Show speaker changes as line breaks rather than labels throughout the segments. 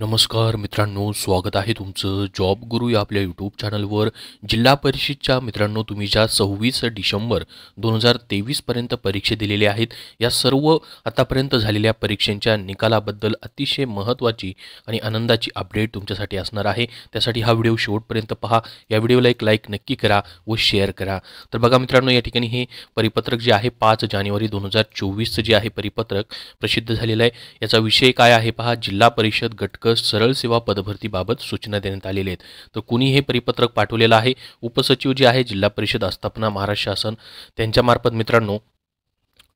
नमस्कार मित्रांनो स्वागत आहे तुमचं जॉब गुरु या आपल्या यूट्यूब चॅनलवर जिल्हा परिषदच्या मित्रांनो तुम्ही ज्या सव्वीस डिसेंबर दोन हजार तेवीसपर्यंत परीक्षा दिलेल्या आहेत या सर्व आतापर्यंत झालेल्या परीक्षांच्या निकालाबद्दल अतिशय महत्त्वाची आणि आनंदाची अपडेट तुमच्यासाठी असणार आहे त्यासाठी हा व्हिडिओ शेवटपर्यंत पहा या व्हिडिओला एक लाईक नक्की करा व शेअर करा तर बघा मित्रांनो या ठिकाणी हे परिपत्रक जे आहे पाच जानेवारी दोन हजार चोवीसचं जे आहे परिपत्रक प्रसिद्ध झालेलं आहे याचा विषय काय आहे पहा जिल्हा परिषद गटक सरळ सेवा बाबत सूचना देण्यात आलेल्या आहेत तर कुणी हे परिपत्रक पाठवलेलं आहे उपसचिव जे आहे जिल्हा परिषद आस्थापना महाराष्ट्र शासन त्यांच्यामार्फत मित्रांनो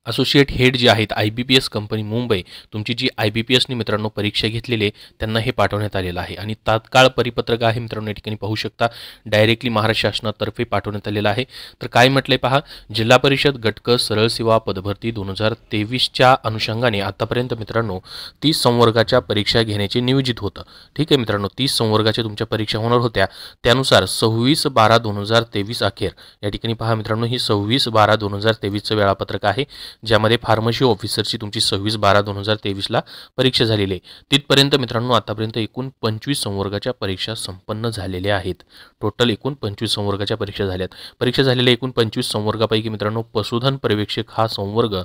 असोसिएट हेड जे आहेत I B P S company Mumbai तुमची जी आय बी पी एसनी मित्रांनो परीक्षा घेतलेली आहे त्यांना हे पाठवण्यात आलेलं आहे आणि तात्काळ परिपत्रक आहे मित्रांनो या ठिकाणी पाहू शकता डायरेक्टली महाराष्ट्र शासनातर्फे पाठवण्यात आलेलं आहे तर काय म्हटलंय पहा जिल्हा परिषद गटक सरळ सेवा पदभरती दोन हजार तेवीसच्या अनुषंगाने आतापर्यंत मित्रांनो तीस संवर्गाच्या परीक्षा घेण्याचे नियोजित होतं ठीक आहे मित्रांनो तीस संवर्गाच्या तुमच्या परीक्षा होणार होत्या त्यानुसार सव्वीस बारा दोन हजार तेवीस अखेर या ठिकाणी पहा मित्रांनो ही सव्वीस बारा दोन हजार तेवीसचं वेळापत्रक आहे ज्यामध्ये फार्मसी ऑफिसरची तुमची सव्वीस बारा दोन हजार तेवीसला परीक्षा झालेली आहे तिथपर्यंत मित्रांनो आतापर्यंत एकूण पंचवीस संवर्गाच्या परीक्षा संपन्न झालेल्या आहेत टोटल एकूण पंचवीस संवर्गाच्या परीक्षा झाल्यात परीक्षा झालेल्या एकूण पंचवीस संवर्गापैकी मित्रांनो पशुधन पर्यवेक्षक हा संवर्ग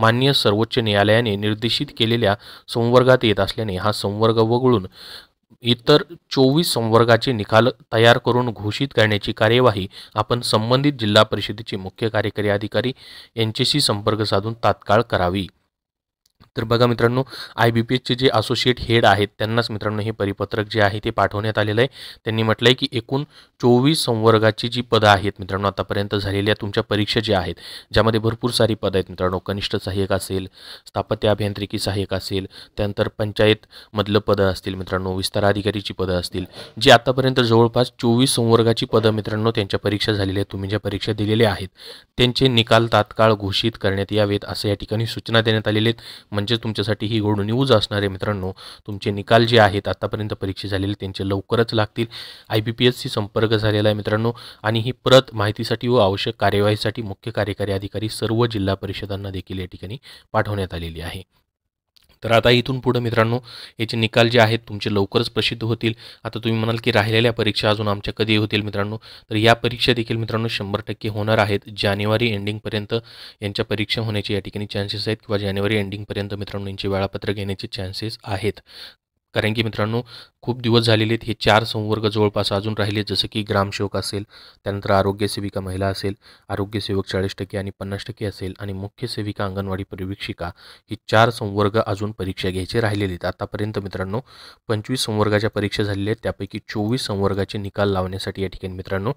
मान्य सर्वोच्च न्यायालयाने निर्देशित केलेल्या संवर्गात येत असल्याने हा संवर्ग वगळून इतर चोवीस संवर्गाचे निकाल तयार करून घोषित करण्याची कार्यवाही आपण संबंधित जिल्हा परिषदेचे मुख्य कार्यकारी अधिकारी यांच्याशी संपर्क साधून तात्काळ करावी तर बघा मित्रांनो आय बी पी एसचे जे असोसिएट हेड आहेत त्यांनाच मित्रांनो हे परिपत्रक जे आहे ते पाठवण्यात आलेलं आहे त्यांनी म्हटलं आहे की एकूण चोवीस संवर्गाची जी पदं आहेत मित्रांनो आतापर्यंत झालेल्या तुमच्या परीक्षा ज्या आहेत ज्यामध्ये भरपूर सारी पदं आहेत मित्रांनो कनिष्ठ सहाय्यक असेल स्थापत्य अभियांत्रिकी सहाय्यक असेल त्यानंतर पंचायतमधलं पदं असतील मित्रांनो विस्ताराधिकारीची पदं असतील जी आतापर्यंत जवळपास चोवीस संवर्गाची पदं मित्रांनो त्यांच्या परीक्षा झालेल्या आहेत तुम्ही ज्या परीक्षा दिलेल्या आहेत त्यांचे निकाल तात्काळ घोषित करण्यात यावेत असं या ठिकाणी सूचना देण्यात आलेल्या आहेत म्हणजे म्हणजे तुमच्यासाठी ही गोड न्यूज असणार आहे मित्रांनो तुमचे निकाल जे आहेत आत्तापर्यंत परीक्षा झालेले त्यांचे लवकरच लागतील आय बी पी एसशी संपर्क झालेला आहे मित्रांनो आणि ही परत माहितीसाठी व आवश्यक कार्यवाहीसाठी मुख्य कार्यकारी अधिकारी सर्व जिल्हा परिषदांना देखील या ठिकाणी पाठवण्यात आलेली आहे तर आता इथून पुढं मित्रांनो याचे निकाल जे आहेत तुमचे लवकरच प्रसिद्ध होतील आता तुम्ही म्हणाल की राहिलेल्या परीक्षा अजून आमच्या कधी होतील मित्रांनो तर या परीक्षा देखील मित्रांनो शंभर टक्के होणार आहेत जानेवारी एंडिंगपर्यंत यांच्या परीक्षा होण्याचे या ठिकाणी चान्सेस आहेत किंवा जानेवारी एंडिंगपर्यंत मित्रांनो यांचे वेळापत्रक घेण्याचे चान्सेस आहेत कारण की मित्रांनो खूप दिवस झालेले आहेत हे चार संवर्ग जवळपास अजून राहिले जसं की ग्रामसेवक असेल त्यानंतर आरोग्य सेविका महिला असेल आरोग्य सेवक चाळीस टक्के आणि पन्नास टक्के असेल आणि मुख्य सेविका अंगणवाडी पर्यवेक्षिका ही चार संवर्ग अजून परीक्षा घ्यायचे राहिलेले आहेत आतापर्यंत मित्रांनो पंचवीस संवर्गाच्या परीक्षा झालेल्या आहेत त्यापैकी चोवीस संवर्गाचे निकाल लावण्यासाठी या ठिकाणी मित्रांनो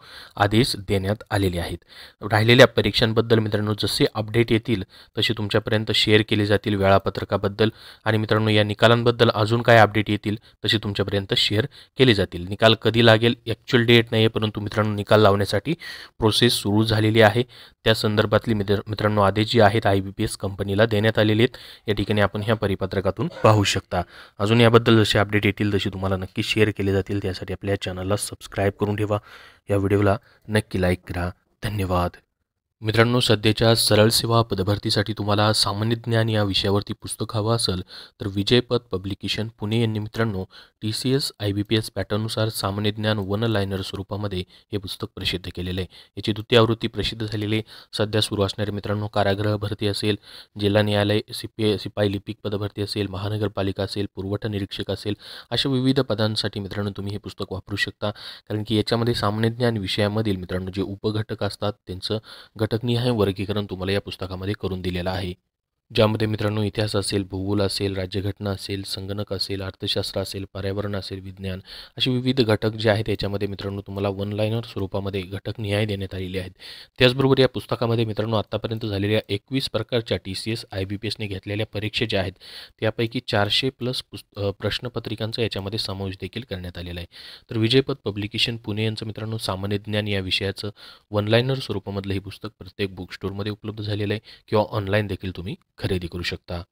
आदेश देण्यात आलेले आहेत राहिलेल्या परीक्षांबद्दल मित्रांनो जसे अपडेट येतील तसे तुमच्यापर्यंत शेअर केले जातील वेळापत्रकाबद्दल आणि मित्रांनो या निकालांबद्दल अजून काय अपडेट येतील तसे तुमच्यापर्यंत शेअर केले जातील निकाल कधी लागेल ॲक्च्युअल डेट नाही आहे परंतु मित्रांनो निकाल लावण्यासाठी प्रोसेस सुरू झालेली आहे त्या संदर्भातली मित्र मित्रांनो आदेश जे आहेत आय बी पी एस कंपनीला देण्यात आलेले आहेत या ठिकाणी आपण ह्या परिपत्रकातून पाहू शकता अजून याबद्दल जसे अपडेट येतील तसे तुम्हाला नक्की शेअर केले जातील त्यासाठी आपल्या चॅनलला सबस्क्राईब करून ठेवा या व्हिडिओला नक्की लाईक करा धन्यवाद मित्रांनो सध्याच्या सरळ सेवा पदभरतीसाठी तुम्हाला सामान्य ज्ञान या विषयावरती पुस्तक हवं असेल तर विजयपद पब्लिकेशन पुणे यांनी मित्रांनो T C S I B P S पॅटर्ननुसार सामान्य ज्ञान वन लायनर स्वरूपामध्ये हे पुस्तक प्रसिद्ध केलेलं आहे याची द्वितीय आवृत्ती प्रसिद्ध झालेली आहे सध्या सुरू असणारे मित्रांनो कारागृह भरती असेल जिल्हा न्यायालय सिपी सिपाई लिपिक पदभरती असेल महानगरपालिका असेल पुरवठा निरीक्षक असेल अशा विविध पदांसाठी मित्रांनो तुम्ही हे पुस्तक वापरू शकता कारण की याच्यामध्ये सामान्य ज्ञान विषयामधील मित्रांनो जे उपघटक असतात त्यांचं घट घटकनिहाय वर्गीकरण तुम्हाला या पुस्तकामध्ये करून दिलेलं आहे ज्यामध्ये मित्रांनो इतिहास असेल भूगोल असेल राज्यघटना असेल संगणक असेल अर्थशास्त्र असेल पर्यावरण असेल विज्ञान असे विविध घटक जे आहेत याच्यामध्ये मित्रांनो तुम्हाला वन लाईनर स्वरूपामध्ये घटक न्याय देण्यात आलेले आहेत त्याचबरोबर या पुस्तकामध्ये मित्रांनो आत्तापर्यंत झालेल्या एकवीस प्रकारच्या T C S I B P एसने घेतलेल्या परीक्षा ज्या आहेत त्यापैकी चारशे प्लस पुस्त प्रश्नपत्रिकांचा याच्यामध्ये समावेश देखील करण्यात आलेला आहे तर विजयपद पब्लिकेशन पुणे यांचं मित्रांनो सामान्य ज्ञान या विषयाचं वन लायनर स्वरूपामधलं हे पुस्तक प्रत्येक बुक स्टोरमध्ये उपलब्ध झालेलं आहे किंवा ऑनलाईन देखील तुम्ही खरेदी करू शकता